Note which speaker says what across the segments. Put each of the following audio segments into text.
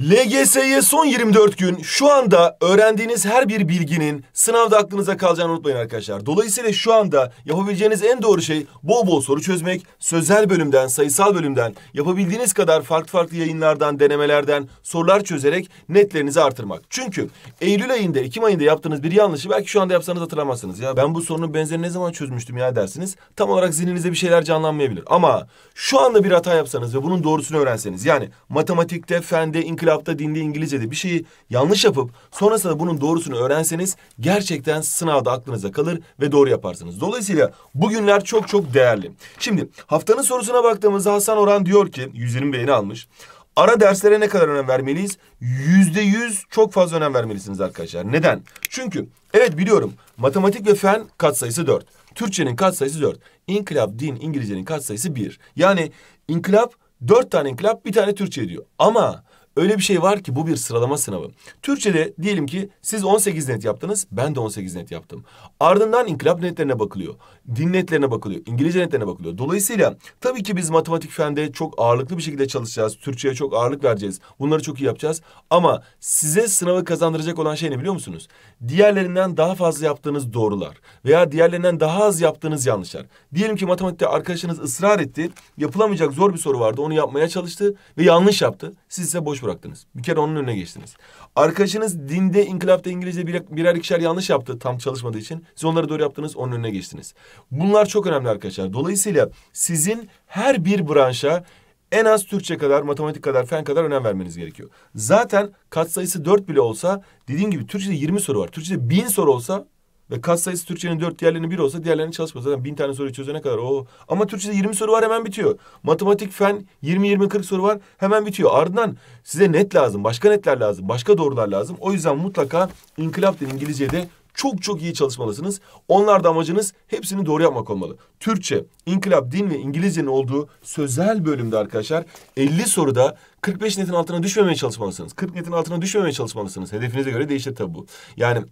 Speaker 1: LGS'ye son 24 gün şu anda öğrendiğiniz her bir bilginin sınavda aklınıza kalacağını unutmayın arkadaşlar. Dolayısıyla şu anda yapabileceğiniz en doğru şey bol bol soru çözmek, sözel bölümden, sayısal bölümden, yapabildiğiniz kadar farklı farklı yayınlardan, denemelerden sorular çözerek netlerinizi artırmak. Çünkü Eylül ayında, Ekim ayında yaptığınız bir yanlışı belki şu anda yapsanız hatırlamazsınız. Ya ben bu sorunun benzerini ne zaman çözmüştüm ya dersiniz. Tam olarak zihninizde bir şeyler canlanmayabilir. Ama şu anda bir hata yapsanız ve bunun doğrusunu öğrenseniz yani matematikte, fende, inkılap Hafta dinde İngilizce'de bir şeyi yanlış yapıp sonrasında bunun doğrusunu öğrenseniz gerçekten sınavda aklınıza kalır ve doğru yaparsınız. Dolayısıyla bugünler çok çok değerli. Şimdi haftanın sorusuna baktığımızda Hasan Orhan diyor ki 120 beğeni almış. Ara derslere ne kadar önem vermeliyiz? Yüzde yüz çok fazla önem vermelisiniz arkadaşlar. Neden? Çünkü evet biliyorum matematik ve fen katsayısı dört. Türkçenin katsayısı dört. İnkılap, din, İngilizcenin katsayısı bir. Yani inkılap dört tane inkılap bir tane Türkçe diyor. Ama Öyle bir şey var ki bu bir sıralama sınavı. Türkçe'de diyelim ki siz 18 net yaptınız, ben de 18 net yaptım. Ardından inkılap netlerine bakılıyor, din netlerine bakılıyor, İngilizce netlerine bakılıyor. Dolayısıyla tabii ki biz matematik fende çok ağırlıklı bir şekilde çalışacağız. Türkçe'ye çok ağırlık vereceğiz. Bunları çok iyi yapacağız. Ama size sınavı kazandıracak olan şey ne biliyor musunuz? Diğerlerinden daha fazla yaptığınız doğrular veya diğerlerinden daha az yaptığınız yanlışlar. Diyelim ki matematikte arkadaşınız ısrar etti, yapılamayacak zor bir soru vardı, onu yapmaya çalıştı ve yanlış yaptı. Siz ise boş bırak bıraktınız. Bir kere onun önüne geçtiniz. Arkadaşınız dinde, inkılapta, İngilizce birer, birer ikişer yanlış yaptı tam çalışmadığı için. Siz onları doğru yaptınız, onun önüne geçtiniz. Bunlar çok önemli arkadaşlar. Dolayısıyla sizin her bir branşa en az Türkçe kadar, matematik kadar, fen kadar önem vermeniz gerekiyor. Zaten katsayısı dört bile olsa dediğim gibi Türkçe'de yirmi soru var. Türkçe'de bin soru olsa ve kat sayısı Türkçenin dört diğerlerinin bir olsa diğerlerini çalışmaz. Zaten bin tane soruyu çözene kadar o. Ama Türkçe'de 20 soru var hemen bitiyor. Matematik, fen 20-20-40 soru var hemen bitiyor. Ardından size net lazım, başka netler lazım, başka doğrular lazım. O yüzden mutlaka inkılap dil İngilizce'de çok çok iyi çalışmalısınız. Onlar da amacınız hepsini doğru yapmak olmalı. Türkçe, inkılap, din ve İngilizcenin olduğu sözel bölümde arkadaşlar 50 soruda 45 netin altına düşmemeye çalışmalısınız. 40 netin altına düşmemeye çalışmalısınız. Hedefinize göre değişir tabi bu. Yani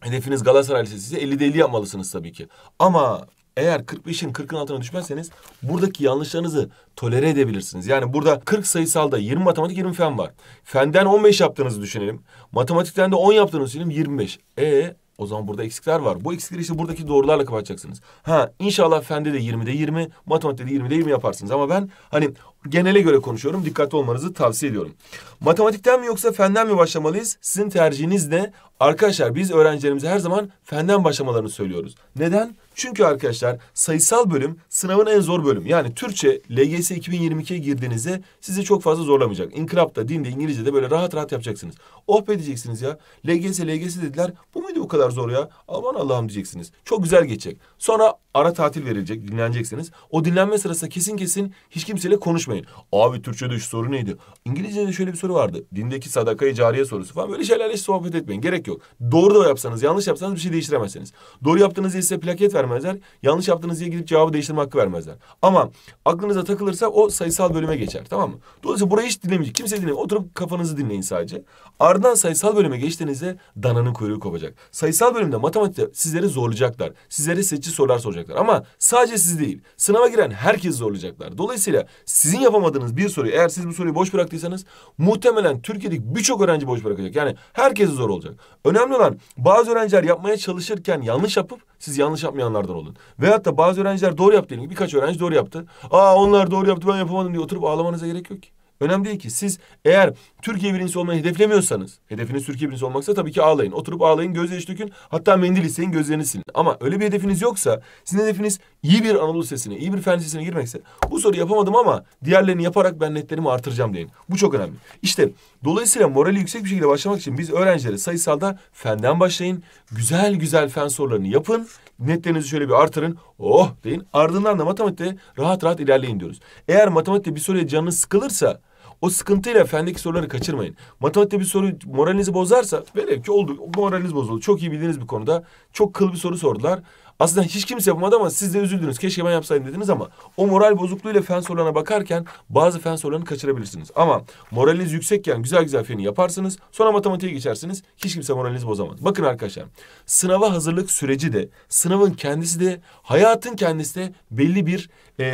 Speaker 1: Hedefiniz Galatasaray Lisesi ise 50'de 50 yapmalısınız tabii ki. Ama eğer 45'in 40'ın altına düşmezseniz buradaki yanlışlarınızı tolere edebilirsiniz. Yani burada 40 sayısalda 20 matematik 20 fen var. Fenden 15 yaptığınızı düşünelim. Matematikten de 10 yaptığınızı düşünelim 25. E o zaman burada eksikler var. Bu eksikleri işte buradaki doğrularla kapatacaksınız. Ha inşallah fende de 20'de 20, matematikte de 20'de 20 yaparsınız. Ama ben hani genele göre konuşuyorum. Dikkatli olmanızı tavsiye ediyorum. Matematikten mi yoksa fenden mi başlamalıyız? Sizin tercihiniz ne? Arkadaşlar biz öğrencilerimize her zaman fenden başlamalarını söylüyoruz. Neden? Çünkü arkadaşlar sayısal bölüm sınavın en zor bölümü. Yani Türkçe LGS 2022'ye girdiğinizde sizi çok fazla zorlamayacak. İnkılapta, dinde, İngilizce'de böyle rahat rahat yapacaksınız. Oh be diyeceksiniz ya. LGS, LGS dediler. Bu muydu bu kadar zor ya? Aman Allah'ım diyeceksiniz. Çok güzel geçecek. Sonra ara tatil verilecek, dinleneceksiniz. O dinlenme sırasında kesin kesin hiç kimseyle konuşmayın. Abi Türkçe'de şu soru neydi? İngilizce'de şöyle bir soru vardı. Dindeki sadakayı cariye sorusu falan. Böyle şeylerle hiç sohbet etmeyin. Gerek yok. Doğru da yapsanız, yanlış yapsanız bir şey değiştiremezsiniz. Doğru yaptığınız ise plaket vermek vermezler. Yanlış yaptığınız diye gidip cevabı değiştirme hakkı vermezler. Ama aklınıza takılırsa o sayısal bölüme geçer tamam mı? Dolayısıyla burayı hiç dinlemeyecek. Kimse dinlemeyin. Oturup kafanızı dinleyin sadece. Ardından sayısal bölüme geçtiğinizde dananın kuyruğu kopacak. Sayısal bölümde matematikte sizleri zorlayacaklar. Sizlere seçici sorular soracaklar. Ama sadece siz değil. Sınava giren herkes zorlayacaklar. Dolayısıyla sizin yapamadığınız bir soruyu eğer siz bu soruyu boş bıraktıysanız muhtemelen Türkiye'deki birçok öğrenci boş bırakacak. Yani herkes zor olacak. Önemli olan bazı öğrenciler yapmaya çalışırken yanlış yapıp siz yanlış yapmayanlar insanlardan olun. Veyahut da bazı öğrenciler doğru yaptı diyelim. Birkaç öğrenci doğru yaptı. Aa onlar doğru yaptı ben yapamadım diye oturup ağlamanıza gerek yok ki. Önemli değil ki siz eğer Türkiye birincisi olmayı hedeflemiyorsanız, hedefiniz Türkiye birincisi olmaksa tabii ki ağlayın. Oturup ağlayın, gözyaşı dökün. Hatta mendil isteyin, gözlerini silin. Ama öyle bir hedefiniz yoksa, sizin hedefiniz iyi bir Anadolu sesine, iyi bir fen sesine girmekse bu soru yapamadım ama diğerlerini yaparak ben netlerimi artıracağım deyin. Bu çok önemli. İşte dolayısıyla morali yüksek bir şekilde başlamak için biz öğrencilere sayısalda fenden başlayın. Güzel güzel fen sorularını yapın netlerinizi şöyle bir artırın. Oh deyin. Ardından da matematikte rahat rahat ilerleyin diyoruz. Eğer matematikte bir soruya canınız sıkılırsa o sıkıntıyla fendeki soruları kaçırmayın. Matematikte bir soru moralinizi bozarsa velev ki oldu moraliniz bozuldu. Çok iyi bildiğiniz bir konuda çok kıl bir soru sordular. Aslında hiç kimse yapmadı ama siz de üzüldünüz. Keşke ben yapsaydım dediniz ama o moral bozukluğuyla fen sorularına bakarken bazı fen sorularını kaçırabilirsiniz. Ama moraliniz yüksekken güzel güzel feni yaparsınız. Sonra matematiğe geçersiniz. Hiç kimse moralinizi bozamaz. Bakın arkadaşlar sınava hazırlık süreci de sınavın kendisi de hayatın kendisi de belli bir e,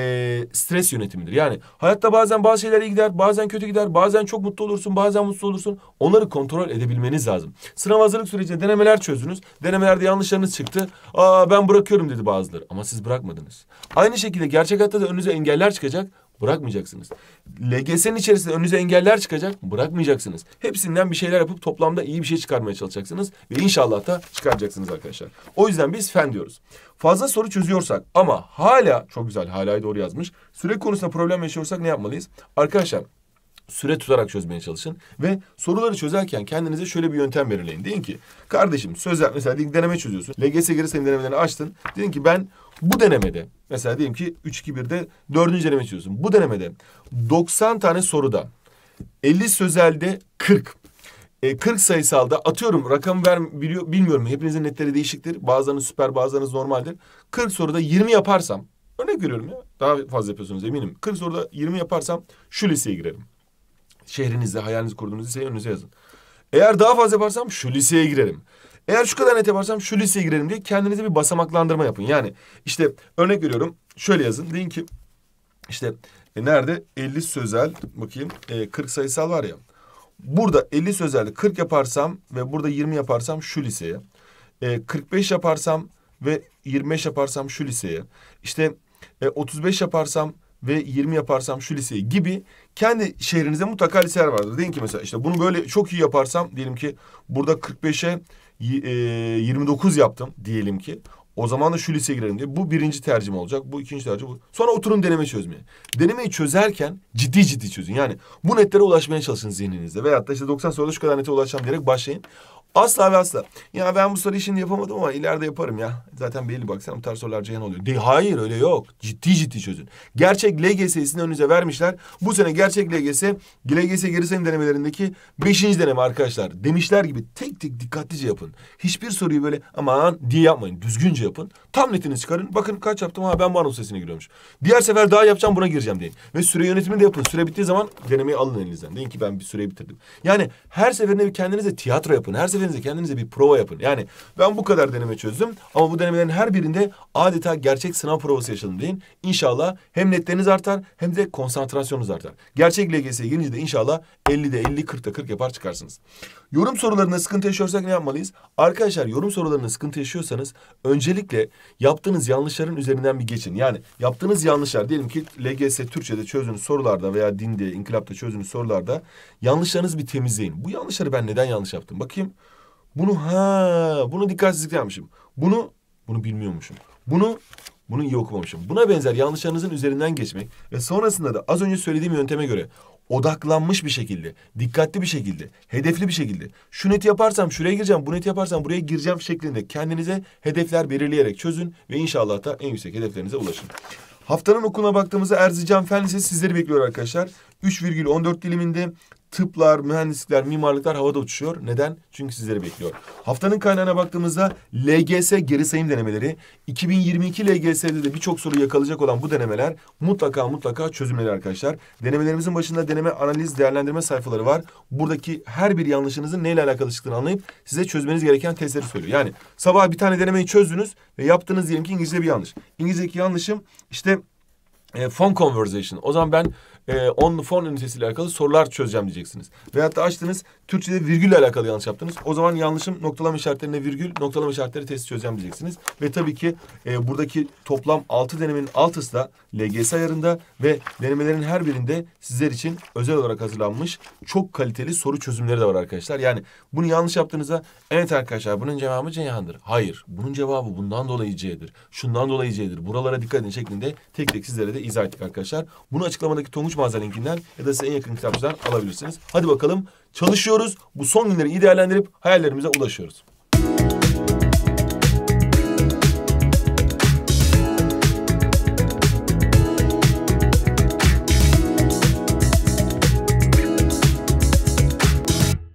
Speaker 1: stres yönetimidir. Yani hayatta bazen bazı şeyler iyi gider, bazen kötü gider, bazen çok mutlu olursun, bazen mutsuz olursun. Onları kontrol edebilmeniz lazım. Sınav hazırlık sürecinde denemeler çözdünüz. Denemelerde yanlışlarınız çıktı. Aa ben bırakıyorum dedi bazıları. Ama siz bırakmadınız. Aynı şekilde gerçek hayatta da önünüze engeller çıkacak. Bırakmayacaksınız. LGS'nin içerisinde önünüze engeller çıkacak. Bırakmayacaksınız. Hepsinden bir şeyler yapıp toplamda iyi bir şey çıkarmaya çalışacaksınız. Ve inşallah da çıkaracaksınız arkadaşlar. O yüzden biz fen diyoruz. Fazla soru çözüyorsak ama hala çok güzel hala'yı doğru yazmış. Süre konusunda problem yaşıyorsak ne yapmalıyız? Arkadaşlar süre tutarak çözmeye çalışın ve soruları çözerken kendinize şöyle bir yöntem belirleyin. Deyin ki kardeşim sözel mesela diyelim deneme çözüyorsun. LGS geri sayım denemelerini açtın. Deyin ki ben bu denemede mesela diyelim ki 3-2-1'de dördüncü deneme çözüyorsun. Bu denemede 90 tane soruda 50 sözelde 40 e, 40 sayısalda atıyorum rakam ver biliyor, bilmiyorum hepinizin netleri değişiktir. Bazılarınız süper bazılarınız normaldir. 40 soruda 20 yaparsam örnek veriyorum ya daha fazla yapıyorsunuz eminim. 40 soruda 20 yaparsam şu liseye girerim şehrinizde hayalinizi kurduğunuz liseyi önünüze yazın. Eğer daha fazla yaparsam şu liseye girerim. Eğer şu kadar net yaparsam şu liseye girerim diye kendinize bir basamaklandırma yapın. Yani işte örnek veriyorum şöyle yazın. Deyin ki işte e, nerede 50 sözel bakayım e, 40 sayısal var ya. Burada 50 sözelde 40 yaparsam ve burada 20 yaparsam şu liseye. E, 45 yaparsam ve 25 yaparsam şu liseye. İşte e, 35 yaparsam ve 20 yaparsam şu liseyi gibi kendi şehrinizde mutlaka liseler vardır. Deyin ki mesela işte bunu böyle çok iyi yaparsam diyelim ki burada 45'e e, 29 yaptım diyelim ki. O zaman da şu liseye girerim diye. Bu birinci tercim olacak. Bu ikinci tercih Bu. Sonra oturun deneme çözmeye. Denemeyi çözerken ciddi ciddi çözün. Yani bu netlere ulaşmaya çalışın zihninizde. Veyahut da işte 90 soruda şu kadar nete ulaşacağım diyerek başlayın. Asla ve asla. Ya ben bu soru işini yapamadım ama ileride yaparım ya. Zaten belli baksana bu tarz sorular cehan oluyor. De, hayır öyle yok. Ciddi ciddi çözün. Gerçek LGS'sini önünüze vermişler. Bu sene gerçek LGS, LGS geri sayım denemelerindeki beşinci deneme arkadaşlar. Demişler gibi tek tek dikkatlice yapın. Hiçbir soruyu böyle aman diye yapmayın. Düzgünce yapın. Tam netini çıkarın. Bakın kaç yaptım ha ben bu anons sesine giriyormuş. Diğer sefer daha yapacağım buna gireceğim deyin. Ve süre yönetimi de yapın. Süre bittiği zaman denemeyi alın elinizden. Deyin ki ben bir süreyi bitirdim. Yani her seferinde kendinize tiyatro yapın. Her seferinde kendinize kendinize bir prova yapın. Yani ben bu kadar deneme çözdüm ama bu denemelerin her birinde adeta gerçek sınav provası yaşadım deyin. İnşallah hem netleriniz artar hem de konsantrasyonunuz artar. Gerçek LGS'ye girince de inşallah 50'de 50, 40'da 40 yapar çıkarsınız. Yorum sorularında sıkıntı yaşıyorsak ne yapmalıyız? Arkadaşlar yorum sorularında sıkıntı yaşıyorsanız öncelikle yaptığınız yanlışların üzerinden bir geçin. Yani yaptığınız yanlışlar diyelim ki LGS Türkçe'de çözdüğünüz sorularda veya dinde, inkılapta çözdüğünüz sorularda yanlışlarınızı bir temizleyin. Bu yanlışları ben neden yanlış yaptım? Bakayım. Bunu ha, bunu dikkatsizlik yapmışım. Bunu bunu bilmiyormuşum. Bunu bunu iyi okumamışım. Buna benzer yanlışlarınızın üzerinden geçmek ve sonrasında da az önce söylediğim yönteme göre odaklanmış bir şekilde, dikkatli bir şekilde, hedefli bir şekilde şu neti yaparsam şuraya gireceğim, bu neti yaparsam buraya gireceğim şeklinde kendinize hedefler belirleyerek çözün ve inşallah da en yüksek hedeflerinize ulaşın. Haftanın okuluna baktığımızda Erzincan Fen Lisesi sizleri bekliyor arkadaşlar. 3,14 diliminde tıplar, mühendislikler, mimarlıklar havada uçuşuyor. Neden? Çünkü sizleri bekliyor. Haftanın kaynağına baktığımızda LGS geri sayım denemeleri. 2022 LGS'de de birçok soru yakalayacak olan bu denemeler mutlaka mutlaka çözümleri arkadaşlar. Denemelerimizin başında deneme analiz değerlendirme sayfaları var. Buradaki her bir yanlışınızın neyle alakalı çıktığını anlayıp size çözmeniz gereken testleri söylüyor. Yani sabah bir tane denemeyi çözdünüz ve yaptığınız diyelim ki İngilizce bir yanlış. İngilizce'deki yanlışım işte e, phone conversation. O zaman ben e, onlu fon ünitesiyle alakalı sorular çözeceğim diyeceksiniz. Veyahut da açtınız Türkçe'de virgülle alakalı yanlış yaptınız. O zaman yanlışım noktalama işaretlerine virgül noktalama işaretleri testi çözeceğim diyeceksiniz. Ve tabii ki e, buradaki toplam altı denemenin altısı da LGS ayarında ve denemelerin her birinde sizler için özel olarak hazırlanmış çok kaliteli soru çözümleri de var arkadaşlar. Yani bunu yanlış yaptığınızda evet arkadaşlar bunun cevabı Ceyhan'dır. Hayır bunun cevabı bundan dolayı C'dir. Şundan dolayı C'dir. Buralara dikkat edin şeklinde tek tek sizlere de izah ettik arkadaşlar. Bunu açıklamadaki Tonguç Tunç ya da size en yakın kitapçıdan alabilirsiniz. Hadi bakalım çalışıyoruz. Bu son günleri iyi değerlendirip hayallerimize ulaşıyoruz.